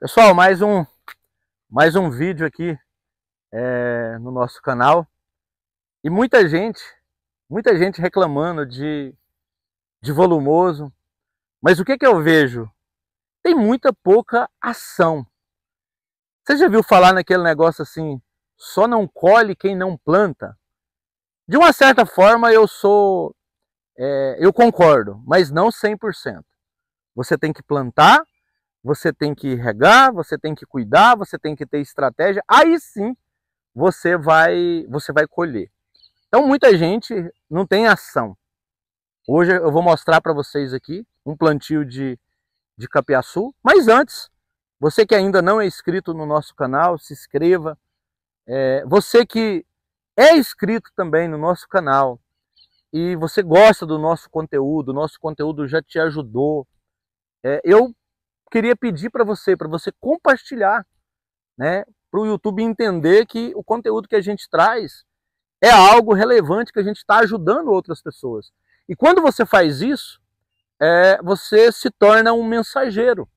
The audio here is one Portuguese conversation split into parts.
Pessoal, mais um, mais um vídeo aqui é, no nosso canal. E muita gente, muita gente reclamando de, de volumoso. Mas o que, que eu vejo? Tem muita pouca ação. Você já viu falar naquele negócio assim, só não colhe quem não planta? De uma certa forma eu sou, é, eu concordo, mas não 100%. Você tem que plantar você tem que regar, você tem que cuidar, você tem que ter estratégia. Aí sim você vai, você vai colher. Então muita gente não tem ação. Hoje eu vou mostrar para vocês aqui um plantio de, de capiaçu. Mas antes, você que ainda não é inscrito no nosso canal, se inscreva. É, você que é inscrito também no nosso canal e você gosta do nosso conteúdo, nosso conteúdo já te ajudou. É, eu queria pedir para você, para você compartilhar, né? Para o YouTube entender que o conteúdo que a gente traz é algo relevante que a gente está ajudando outras pessoas. E quando você faz isso, é, você se torna um mensageiro.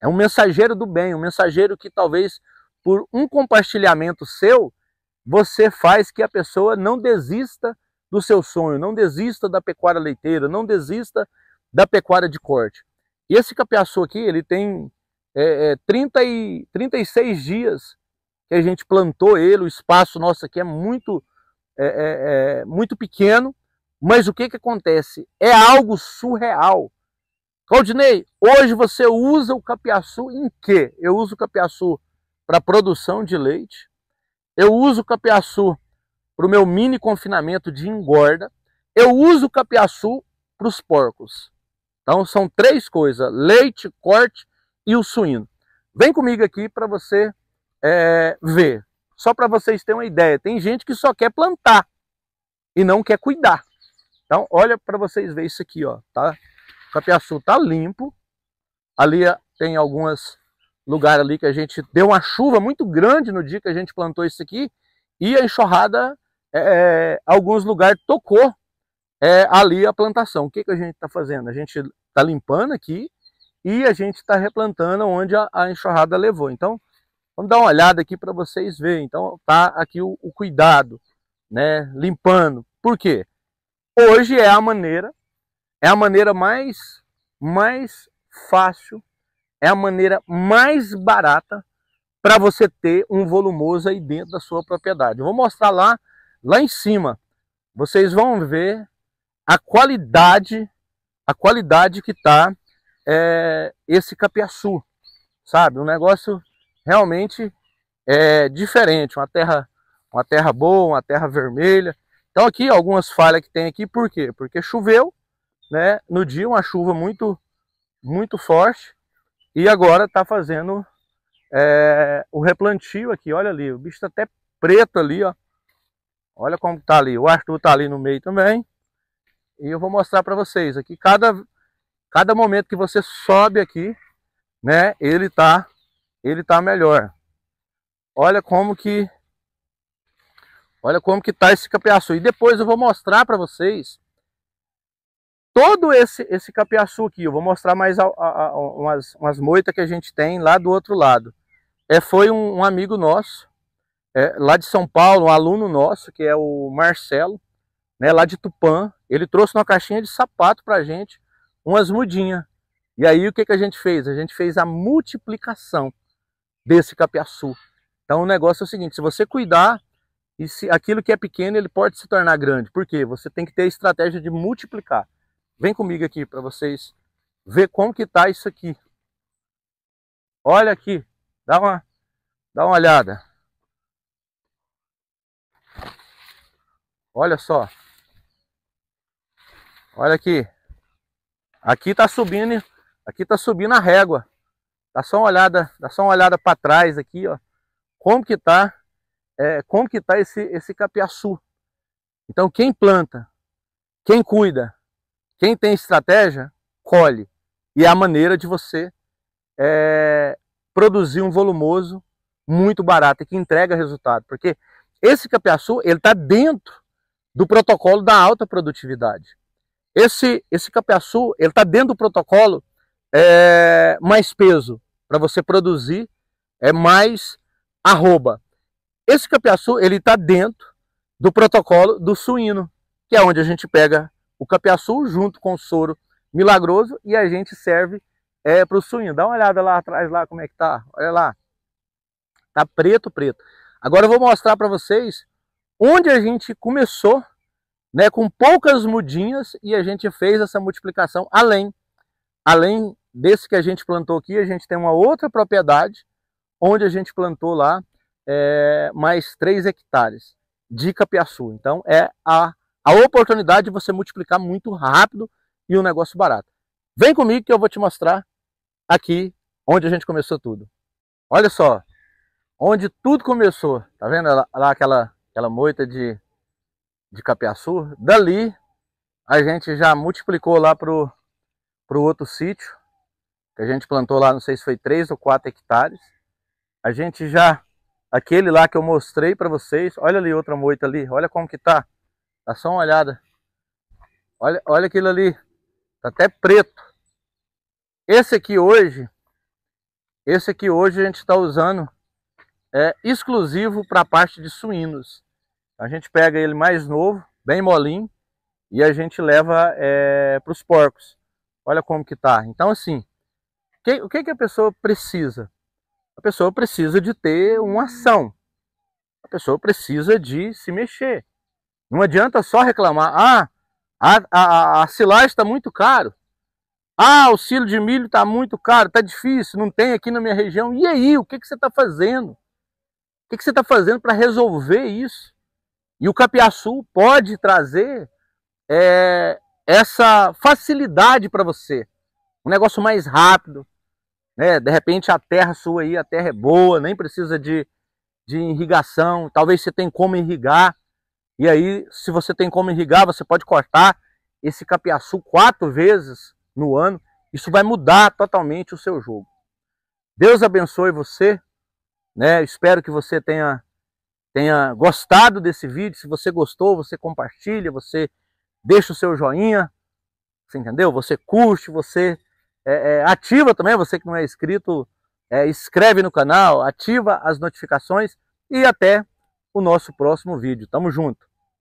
É um mensageiro do bem, um mensageiro que talvez por um compartilhamento seu, você faz que a pessoa não desista do seu sonho, não desista da pecuária leiteira, não desista da pecuária de corte. E esse capiaçu aqui, ele tem é, é, 30 e, 36 dias que a gente plantou ele, o espaço nosso aqui é muito, é, é, é, muito pequeno, mas o que, que acontece? É algo surreal. Claudinei, hoje você usa o capiaçu em quê? Eu uso o capiaçu para produção de leite, eu uso o capiaçu para o meu mini confinamento de engorda, eu uso o capiaçu para os porcos. Então são três coisas, leite, corte e o suíno. Vem comigo aqui para você é, ver. Só para vocês terem uma ideia, tem gente que só quer plantar e não quer cuidar. Então olha para vocês ver isso aqui, ó, tá? O capiaçu tá limpo. Ali é, tem alguns lugares ali que a gente deu uma chuva muito grande no dia que a gente plantou isso aqui e a enxurrada, é, é alguns lugares tocou é, ali a plantação. O que, que a gente está fazendo? A gente está limpando aqui e a gente está replantando onde a, a, enxurrada levou. Então, vamos dar uma olhada aqui para vocês verem. Então, tá aqui o, o cuidado, né? Limpando. Por quê? Hoje é a maneira, é a maneira mais, mais fácil, é a maneira mais barata para você ter um volumoso aí dentro da sua propriedade. Eu vou mostrar lá, lá em cima. Vocês vão ver a qualidade, a qualidade que está é, esse capiaçu, sabe? Um negócio realmente é diferente, uma terra, uma terra boa, uma terra vermelha. Então aqui algumas falhas que tem aqui, por quê? Porque choveu, né? No dia uma chuva muito, muito forte e agora está fazendo é, o replantio aqui. Olha ali, o bicho está até preto ali, ó. Olha como tá ali. O Arthur tá ali no meio também. E eu vou mostrar para vocês aqui, cada, cada momento que você sobe aqui, né, ele tá, ele tá melhor. Olha como que, olha como que tá esse capiaçu. E depois eu vou mostrar para vocês todo esse, esse capiaçu aqui. Eu vou mostrar mais a, a, a, umas, umas moitas que a gente tem lá do outro lado. É, foi um, um amigo nosso, é, lá de São Paulo, um aluno nosso, que é o Marcelo né, lá de Tupã, ele trouxe uma caixinha de sapato para a gente, umas mudinhas. E aí o que, que a gente fez? A gente fez a multiplicação desse capiaçu. Então o negócio é o seguinte, se você cuidar, e se aquilo que é pequeno ele pode se tornar grande. Por quê? Você tem que ter a estratégia de multiplicar. Vem comigo aqui para vocês ver como que tá isso aqui. Olha aqui, dá uma, dá uma olhada. Olha só. Olha aqui. Aqui tá subindo, aqui tá subindo a régua. Dá só uma olhada, dá só uma olhada para trás aqui, ó. Como que tá? É, como que tá esse esse capiaçu? Então quem planta, quem cuida, quem tem estratégia, colhe. E é a maneira de você é, produzir um volumoso muito barato e que entrega resultado, porque esse capiaçu ele está dentro do protocolo da alta produtividade. Esse, esse capiaçu, ele está dentro do protocolo é, mais peso, para você produzir é mais arroba. Esse capiaçu, ele está dentro do protocolo do suíno, que é onde a gente pega o capiaçu junto com o soro milagroso e a gente serve é, para o suíno. Dá uma olhada lá atrás, lá como é que tá. Olha lá. Tá preto, preto. Agora eu vou mostrar para vocês onde a gente começou né, com poucas mudinhas e a gente fez essa multiplicação além. Além desse que a gente plantou aqui, a gente tem uma outra propriedade onde a gente plantou lá é, mais 3 hectares de capiaçu. Então é a, a oportunidade de você multiplicar muito rápido e um negócio barato. Vem comigo que eu vou te mostrar aqui onde a gente começou tudo. Olha só, onde tudo começou, tá vendo lá, lá aquela, aquela moita de de Capiaçu. Dali a gente já multiplicou lá pro, pro outro sítio, que a gente plantou lá, não sei se foi 3 ou 4 hectares. A gente já, aquele lá que eu mostrei para vocês, olha ali outra moita ali, olha como que tá. Dá só uma olhada. Olha, olha aquilo ali, tá até preto. Esse aqui hoje, esse aqui hoje a gente está usando é, exclusivo para a parte de suínos a gente pega ele mais novo, bem molinho, e a gente leva é, para os porcos. Olha como que tá. Então, assim, que, o que, que a pessoa precisa? A pessoa precisa de ter uma ação. A pessoa precisa de se mexer. Não adianta só reclamar. Ah, a, a, a silagem está muito caro. Ah, o silo de milho está muito caro, está difícil, não tem aqui na minha região. E aí, o que, que você está fazendo? O que, que você está fazendo para resolver isso? E o Capiaçu pode trazer é, essa facilidade para você. Um negócio mais rápido. Né? De repente a terra sua aí, a terra é boa, nem precisa de, de irrigação. Talvez você tenha como irrigar. E aí, se você tem como irrigar, você pode cortar esse capiaçu quatro vezes no ano. Isso vai mudar totalmente o seu jogo. Deus abençoe você. Né? Espero que você tenha tenha gostado desse vídeo. Se você gostou, você compartilha, você deixa o seu joinha, você entendeu? Você curte, você é, é, ativa também, você que não é inscrito, é, inscreve no canal, ativa as notificações e até o nosso próximo vídeo. Tamo junto!